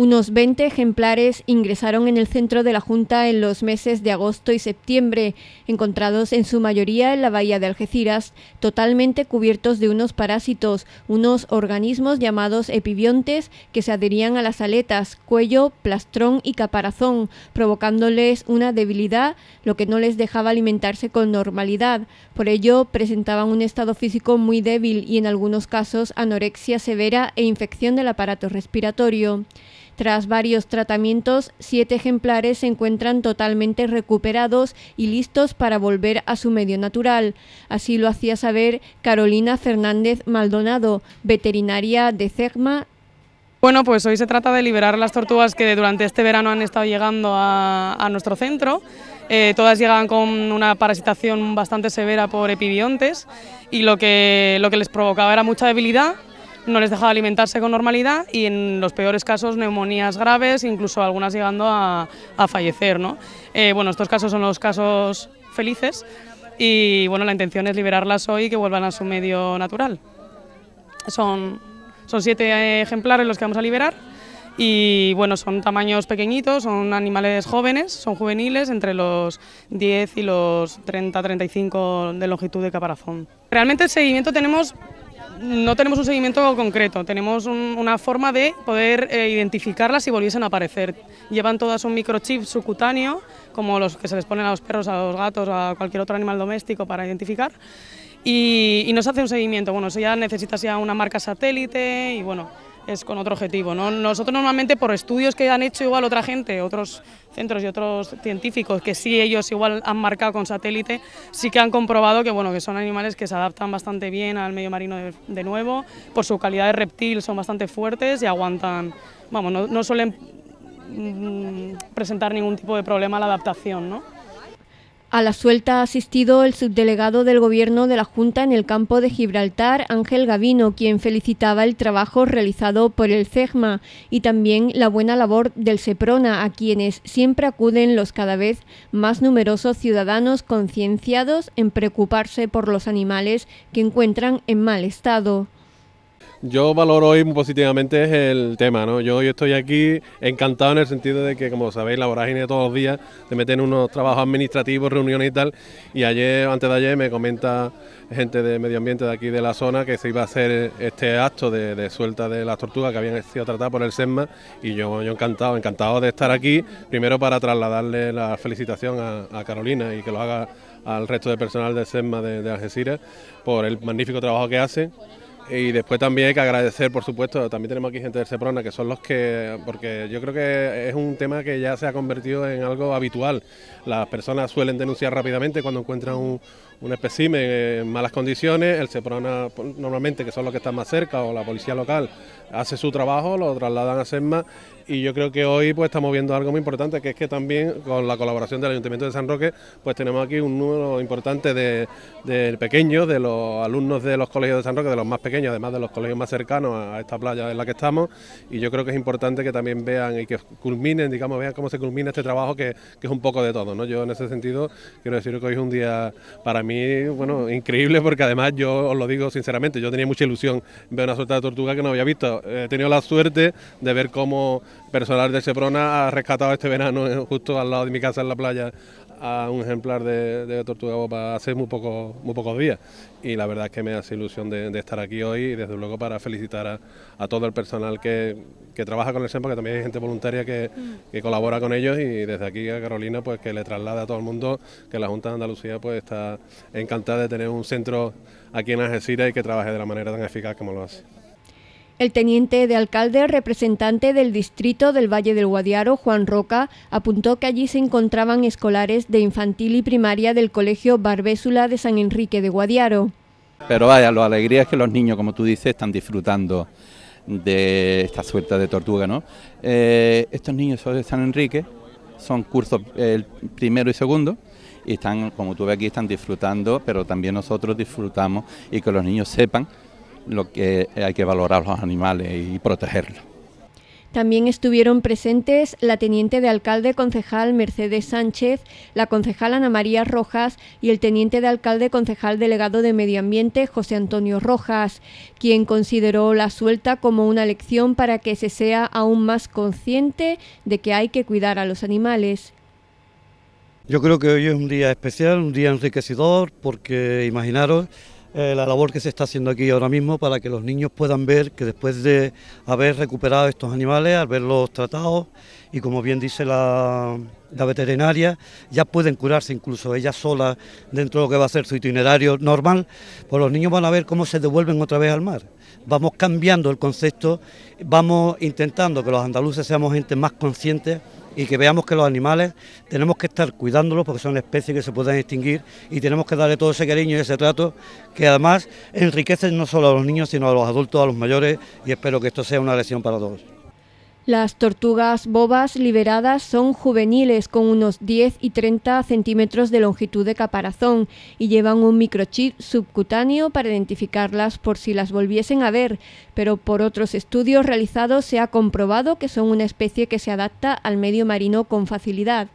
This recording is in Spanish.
Unos 20 ejemplares ingresaron en el centro de la Junta en los meses de agosto y septiembre, encontrados en su mayoría en la bahía de Algeciras, totalmente cubiertos de unos parásitos, unos organismos llamados epibiontes que se adherían a las aletas, cuello, plastrón y caparazón, provocándoles una debilidad, lo que no les dejaba alimentarse con normalidad. Por ello, presentaban un estado físico muy débil y en algunos casos anorexia severa e infección del aparato respiratorio. Tras varios tratamientos, siete ejemplares se encuentran totalmente recuperados y listos para volver a su medio natural. Así lo hacía saber Carolina Fernández Maldonado, veterinaria de CEGMA bueno, pues hoy se trata de liberar las tortugas que durante este verano han estado llegando a, nuestro centro. Eh, todas llegaban con una parasitación bastante severa por epibiontes y lo que, lo que les provocaba era mucha debilidad no les dejaba alimentarse con normalidad y en los peores casos neumonías graves, incluso algunas llegando a, fallecer. ¿no? Eh, bueno, estos casos son los casos felices y bueno, la intención es liberarlas hoy y que vuelvan a su medio natural. Son, son siete ejemplares los que vamos a liberar y bueno, son tamaños pequeñitos, son animales jóvenes, son juveniles, entre los 10 y los 30-35 de longitud de caparazón. Realmente el seguimiento tenemos no tenemos un seguimiento concreto, tenemos una forma de poder eh, identificarlas si volviesen a aparecer. Llevan todas un microchip subcutáneo, como los que se les ponen a los perros, a los gatos, a cualquier otro animal doméstico para identificar, y, y nos hace un seguimiento. Bueno, eso ya necesitas ya una marca satélite y bueno, es con otro objetivo. ¿no? Nosotros normalmente por estudios que han hecho igual otra gente, otros centros y otros científicos, que sí ellos igual han marcado con satélite, sí que han comprobado que, bueno, que son animales que se adaptan bastante bien al medio marino de, nuevo, por su calidad de reptil son bastante fuertes y aguantan, vamos, no, suelen mm, presentar ningún tipo de problema a la adaptación. ¿no? A la suelta ha asistido el subdelegado del Gobierno de la Junta en el campo de Gibraltar, Ángel Gavino, quien felicitaba el trabajo realizado por el CEGMA y también la buena labor del SEPRONA, a quienes siempre acuden los cada vez más numerosos ciudadanos concienciados en preocuparse por los animales que encuentran en mal estado. Yo valoro hoy muy positivamente el tema, ¿no? Yo, hoy estoy aquí encantado en el sentido de que, como sabéis, la vorágine de todos los días, meter en unos trabajos administrativos, reuniones y tal, y ayer, antes de ayer, me comenta gente de medio ambiente de aquí de la zona que se iba a hacer este acto de, suelta de las tortugas que habían sido tratadas por el SESMA... y yo, encantado, encantado de estar aquí, primero para trasladarle la felicitación a, Carolina y que lo haga al resto de personal del SESMA de, de Algeciras por el magnífico trabajo que hace y después también hay que agradecer, por supuesto, también tenemos aquí gente del Seprona, que son los que, porque yo creo que es un tema que ya se ha convertido en algo habitual. Las personas suelen denunciar rápidamente cuando encuentran un, un espécimen en malas condiciones, el Seprona pues, normalmente, que son los que están más cerca, o la policía local, hace su trabajo, lo trasladan a SEMMA y yo creo que hoy pues estamos viendo algo muy importante, que es que también con la colaboración del Ayuntamiento de San Roque, pues tenemos aquí un número importante de, de pequeños, de los alumnos de los colegios de San Roque, de los más pequeños, además de los colegios más cercanos a esta playa en la que estamos, y yo creo que es importante que también vean y que culminen, digamos, vean cómo se culmina este trabajo que, es un poco de todo, ¿no? Yo en ese sentido quiero decir que hoy es un día para mí, bueno, increíble, porque además yo os lo digo sinceramente, yo tenía mucha ilusión ver una suerte de tortuga que no había visto. He tenido la suerte de ver cómo personal de Seprona ha rescatado este verano, eh, justo al lado de mi casa en la playa, a un ejemplar de, de tortuga hace muy, poco, muy pocos días. Y la verdad es que me hace ilusión de, estar aquí hoy y desde luego para felicitar a, todo el personal que, trabaja con el centro que también hay gente voluntaria mm. que, colabora con ellos y desde aquí a Carolina pues que le traslade a todo el mundo que la Junta de Andalucía pues está encantada de tener un centro aquí en Algeciras y que trabaje de la manera tan eficaz como lo hace. El teniente de alcalde, representante del distrito del Valle del Guadiaro, Juan Roca, apuntó que allí se encontraban escolares de infantil y primaria del Colegio Barbésula de San Enrique de Guadiaro. Pero vaya, la alegría es que los niños, como tú dices, están disfrutando de esta suelta de tortuga, ¿no? Eh, estos niños son de San Enrique, son cursos el primero y segundo, y están, como tú ves aquí, están disfrutando, pero también nosotros disfrutamos y que los niños sepan lo que hay que valorar los animales y protegerlos. También estuvieron presentes la teniente de alcalde concejal Mercedes Sánchez, la concejal Ana María Rojas y el teniente de alcalde concejal delegado de Medio Ambiente José Antonio Rojas, quien consideró la suelta como una lección para que se sea aún más consciente de que hay que cuidar a los animales. Yo creo que hoy es un día especial, un día enriquecedor, porque imaginaros eh, la labor que se está haciendo aquí ahora mismo para que los niños puedan ver que después de haber recuperado estos animales, al verlos tratados y como bien dice la, la veterinaria, ya pueden curarse incluso ellas solas dentro de lo que va a ser su itinerario normal, pues los niños van a ver cómo se devuelven otra vez al mar. Vamos cambiando el concepto, vamos intentando que los andaluces seamos gente más consciente y que veamos que los animales tenemos que estar cuidándolos porque son especies que se pueden extinguir y tenemos que darle todo ese cariño y ese trato que además enriquecen no solo a los niños sino a los adultos, a los mayores y espero que esto sea una lección para todos. Las tortugas bobas liberadas son juveniles con unos 10 y 30 centímetros de longitud de caparazón y llevan un microchip subcutáneo para identificarlas por si las volviesen a ver, pero por otros estudios realizados se ha comprobado que son una especie que se adapta al medio marino con facilidad.